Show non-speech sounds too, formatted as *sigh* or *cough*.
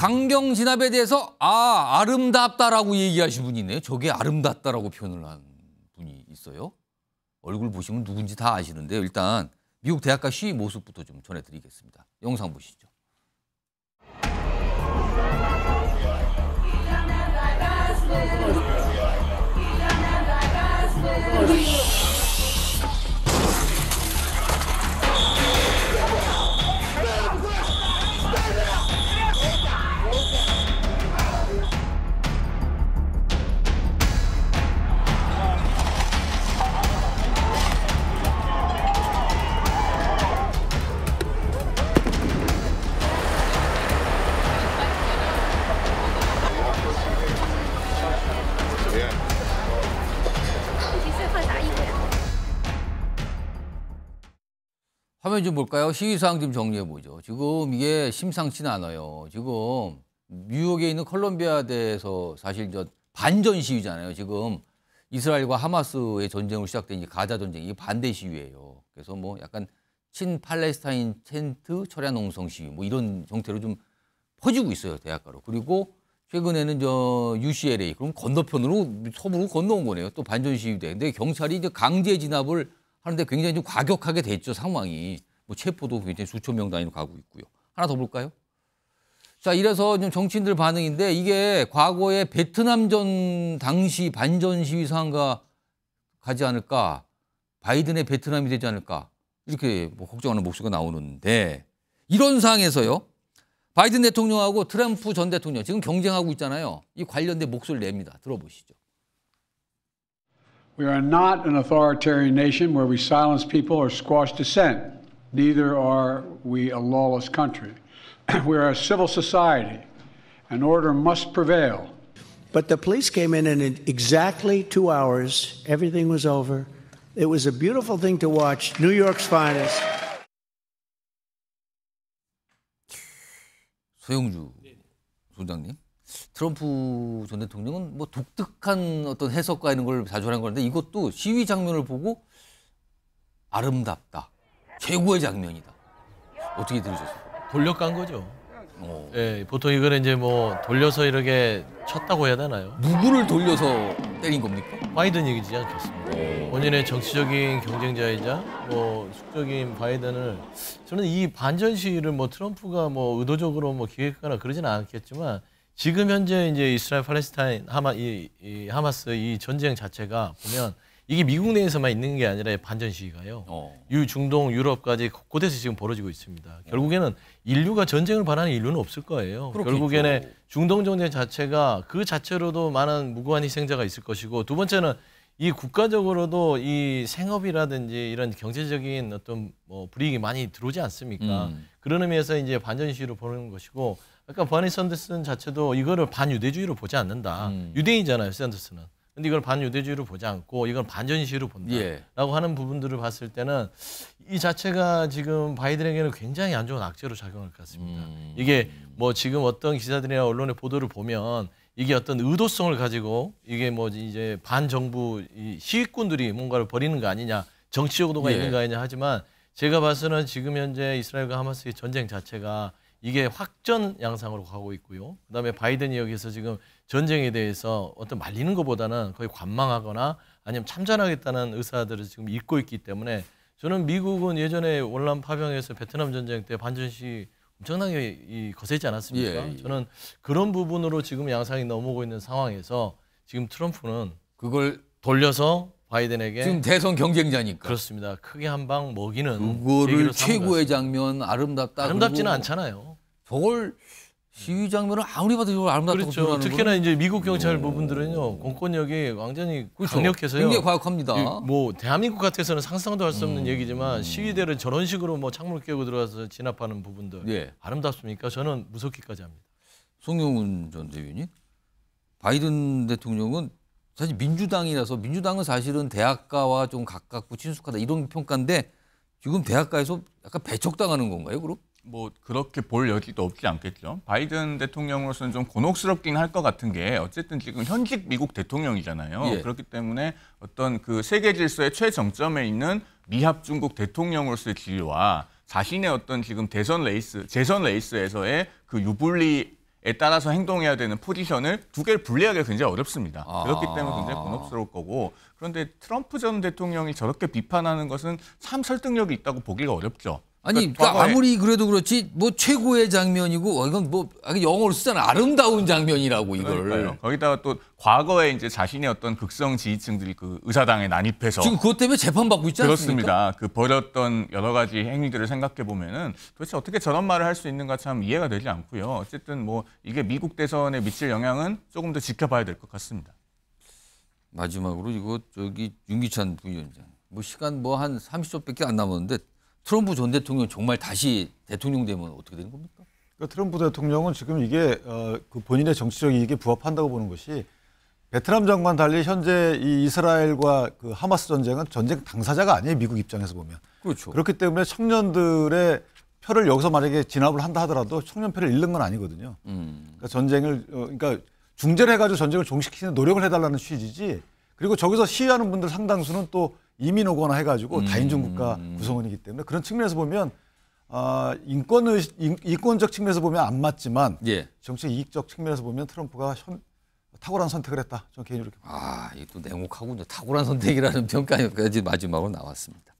강경 진압에 대해서 아 아름답다라고 얘기하신 분이 있네요. 저게 아름답다라고 표현을 한 분이 있어요. 얼굴 보시면 누군지 다 아시는데요. 일단 미국 대학가 시위 모습부터 좀 전해드리겠습니다. 영상 보시죠. 아, 화면 좀 볼까요? 시위사항 좀 정리해보죠. 지금 이게 심상치는 않아요. 지금 뉴욕에 있는 컬럼비아대에서 사실 저 반전 시위잖아요. 지금 이스라엘과 하마스의 전쟁으로 시작된 이 가자 전쟁, 이 반대 시위예요. 그래서 뭐 약간 친 팔레스타인 텐트 철야 농성 시위 뭐 이런 형태로 좀 퍼지고 있어요 대학가로. 그리고 최근에는 저 UCLA 그럼 건너편으로 서부로 건너온 거네요. 또 반전 시위대. 근데 경찰이 이제 강제 진압을 하는데 굉장히 좀 과격하게 됐죠 상황이 뭐 체포도 굉장히 수천 명 단위로 가고 있고요 하나 더 볼까요? 자 이래서 좀 정치인들 반응인데 이게 과거에 베트남전 당시 반전 시위 상황과 가지 않을까 바이든의 베트남이 되지 않을까 이렇게 뭐 걱정하는 목소리가 나오는데 이런 상황에서요 바이든 대통령하고 트럼프 전 대통령 지금 경쟁하고 있잖아요 이 관련된 목소리를 냅니다 들어보시죠. We are not an authoritarian nation where we silence people or squash dissent. Neither are we a lawless country. *clears throat* we are a civil society, and order must prevail. But the police came in, and in exactly two hours, everything was over. It was a beautiful thing to watch. New York's finest. 소영주 소장님 트럼프 전 대통령은 뭐 독특한 어떤 해석과 이런 걸 자주 하는 건데 이것도 시위 장면을 보고 아름답다. 최고의 장면이다. 어떻게 들으셨어요? 돌려깐 거죠. 어. 예, 보통 이걸 이제 뭐 돌려서 이렇게 쳤다고 해야 되나요? 누구를 돌려서 때린 겁니까? 바이든 얘기지 않겠습니까? 오. 어. 본인의 정치적인 경쟁자이자 뭐 숙적인 바이든을 저는 이 반전 시위를 뭐 트럼프가 뭐 의도적으로 뭐 기획하거나 그러진 않았겠지만 지금 현재 이제 이스라엘 팔레스타인 하마 이, 이 하마스 이 전쟁 자체가 보면 이게 미국 내에서만 있는 게 아니라 반전 시위가요. 어. 유 중동 유럽까지 곳곳에서 지금 벌어지고 있습니다. 결국에는 인류가 전쟁을 바라는 인류는 없을 거예요. 그렇겠죠. 결국에는 중동 전쟁 자체가 그 자체로도 많은 무고한 희생자가 있을 것이고 두 번째는 이 국가적으로도 이 생업이라든지 이런 경제적인 어떤 뭐 불이익이 많이 들어오지 않습니까? 음. 그런 의미에서 이제 반전 시위로 보는 것이고 그러니까 버니 샌더슨 자체도 이거를 반유대주의로 보지 않는다. 음. 유대인이잖아요, 샌더슨은. 근데 이걸 반유대주의로 보지 않고 이걸 반전시로 본다라고 예. 하는 부분들을 봤을 때는 이 자체가 지금 바이든에게는 굉장히 안 좋은 악재로 작용할 것 같습니다. 음. 이게 뭐 지금 어떤 기사들이나 언론의 보도를 보면 이게 어떤 의도성을 가지고 이게 뭐 이제 반정부 이 시위꾼들이 뭔가를 벌이는 거 아니냐 정치적 의도가 예. 있는 거 아니냐 하지만 제가 봐서는 지금 현재 이스라엘과 하마스의 전쟁 자체가 이게 확전 양상으로 가고 있고요. 그다음에 바이든이 여기서 지금 전쟁에 대해서 어떤 말리는 것보다는 거의 관망하거나 아니면 참전하겠다는 의사들을 지금 읽고 있기 때문에 저는 미국은 예전에 월남 파병에서 베트남 전쟁 때 반전시 엄청나게 이 거세지 않았습니까? 예, 예. 저는 그런 부분으로 지금 양상이 넘어오고 있는 상황에서 지금 트럼프는 그걸 돌려서 바이든에게 지금 대선 경쟁자니까 그렇습니다. 크게 한 방 먹이는 그거를 최고의 장면 아름답다. 아름답지는 않잖아요. 저걸 시위 장면을 아무리 봐도 저걸 아름답다고 그렇죠. 특히나 이제 미국 경찰 오. 부분들은요 공권력이 완전히 그렇죠. 강력해서요. 굉장히 과격합니다. 뭐 대한민국 같아서는 상상도 할 수 없는 음. 얘기지만 시위대를 저런 식으로 뭐 창문 깨고 들어가서 진압하는 부분들 예. 아름답습니까? 저는 무섭기까지 합니다. 송영훈 전 대변인 바이든 대통령은 사실 민주당이라서 민주당은 사실은 대학가와 좀 가깝고 친숙하다 이런 평가인데 지금 대학가에서 약간 배척당하는 건가요, 그럼? 뭐 그렇게 볼 여지도 없지 않겠죠. 바이든 대통령으로서는 좀 곤혹스럽긴 할 것 같은 게 어쨌든 지금 현직 미국 대통령이잖아요. 예. 그렇기 때문에 어떤 그 세계 질서의 최정점에 있는 미합 중국 대통령으로서의 지위와 자신의 어떤 지금 대선 레이스, 재선 레이스에서의 그 유불리 에 따라서 행동해야 되는 포지션을 두 개를 분리하기가 굉장히 어렵습니다. 아... 그렇기 때문에 굉장히 곤혹스러울 거고 그런데 트럼프 전 대통령이 저렇게 비판하는 것은 참 설득력이 있다고 보기가 어렵죠. 아니 그러니까, 그러니까 아무리 그래도 그렇지 뭐 최고의 장면이고 어, 이건 뭐 아, 영어로 쓰잖아 아름다운 장면이라고 이걸 그러니까요. 거기다가 또 과거에 이제 자신의 어떤 극성 지지층들이 그 의사당에 난입해서 지금 그것 때문에 재판 받고 있지 않습니까? 그렇습니다. 그 벌였던 여러 가지 행위들을 생각해 보면은 도대체 어떻게 저런 말을 할 수 있는가 참 이해가 되지 않고요. 어쨌든 뭐 이게 미국 대선에 미칠 영향은 조금 더 지켜봐야 될 것 같습니다. 마지막으로 이거 저기 윤기찬 부위원장 뭐 시간 뭐 한 30초밖에 안 남았는데 트럼프 전 대통령 정말 다시 대통령 되면 어떻게 되는 겁니까? 그러니까 트럼프 대통령은 지금 이게 어, 그 본인의 정치적 이익에 부합한다고 보는 것이 베트남 정관 달리 현재 이 이스라엘과 그 하마스 전쟁은 전쟁 당사자가 아니에요 미국 입장에서 보면 그렇죠. 그렇기 때문에 청년들의 표를 여기서 만약에 진압을 한다 하더라도 청년 표를 잃는 건 아니거든요. 음. 그러니까 전쟁을 어, 그러니까 중재를 해가지고 전쟁을 종식시키는 노력을 해달라는 취지지. 그리고 저기서 시위하는 분들 상당수는 또 이민 오거나 해가지고 음. 다인종 국가 구성원이기 때문에 그런 측면에서 보면 아, 인권의 인권적 측면에서 보면 안 맞지만 예. 정치 이익적 측면에서 보면 트럼프가 현, 탁월한 선택을 했다. 저는 개인적으로 이게 아, 이또 냉혹하군요. 탁월한 선택이라는 평가까지 마지막으로 나왔습니다.